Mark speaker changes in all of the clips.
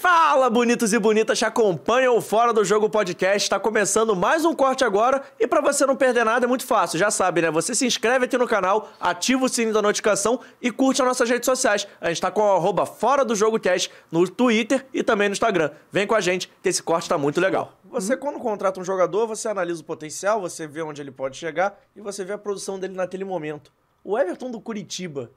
Speaker 1: Fala, bonitos e bonitas que acompanham o Fora do Jogo Podcast. Está começando mais um corte agora e para você não perder nada é muito fácil, já sabe, né? Você se inscreve aqui no canal, ativa o sininho da notificação e curte as nossas redes sociais. A gente está com o Fora do Jogo Cast no Twitter e também no Instagram. Vem com a gente que esse corte está muito legal. Você, hum. quando contrata um jogador, você analisa o potencial, você vê onde ele pode chegar e você vê a produção dele naquele momento. O Everton do Curitiba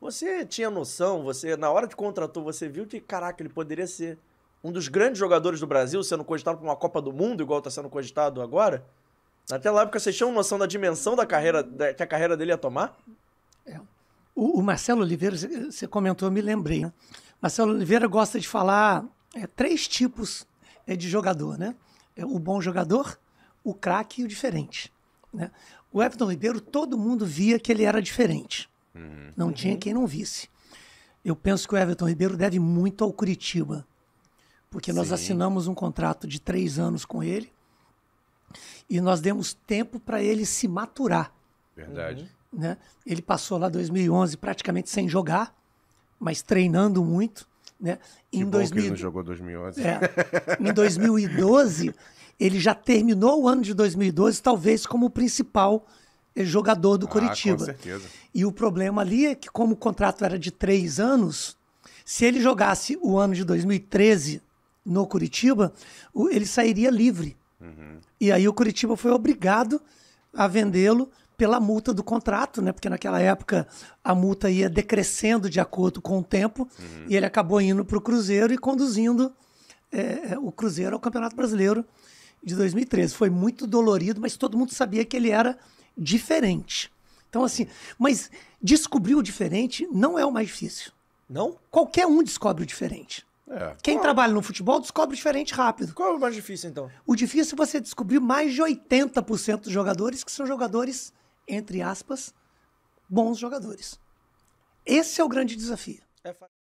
Speaker 1: você tinha noção, você na hora que contratou, você viu que, caraca, ele poderia ser um dos grandes jogadores do Brasil, sendo cogitado para uma Copa do Mundo, igual está sendo cogitado agora? Até lá, porque vocês tinham noção da dimensão da carreira da, que a carreira dele ia tomar?
Speaker 2: É. O, o, Marcelo Oliveira, você comentou, eu me lembrei. Né? Marcelo Oliveira gosta de falar é, três tipos é, de jogador, né? É, o bom jogador, o craque e o diferente. Né? O Everton Ribeiro, todo mundo via que ele era diferente. Uhum. Não tinha quem não visse. Eu penso que o Everton Ribeiro deve muito ao Curitiba, porque nós assinamos um contrato de três anos com ele e nós demos tempo para ele se maturar. Verdade. Uhum. Né? Ele passou lá 2011 praticamente sem jogar, mas treinando muito. Né? Em bom 2000... que ele não
Speaker 1: jogou 2011. É.
Speaker 2: Em 2012, ele já terminou o ano de 2012, talvez como o principal é jogador do ah, Curitiba. Com certeza. E o problema ali é que, como o contrato era de três anos, se ele jogasse o ano de 2013 no Curitiba, ele sairia livre. Uhum. E aí o Curitiba foi obrigado a vendê-lo pela multa do contrato, né? Porque naquela época a multa ia decrescendo de acordo com o tempo uhum. e ele acabou indo para o Cruzeiro e conduzindo é, é, o Cruzeiro ao Campeonato Brasileiro de 2013. Foi muito dolorido, mas todo mundo sabia que ele era diferente. Então, assim, mas descobrir o diferente não é o mais difícil. Não? Qualquer um descobre o diferente. É. Quem Qual? trabalha no futebol descobre diferente rápido. Qual é o mais difícil, então? O difícil é você descobrir mais de 80% dos jogadores que são jogadores, entre aspas, bons jogadores. Esse é o grande desafio. É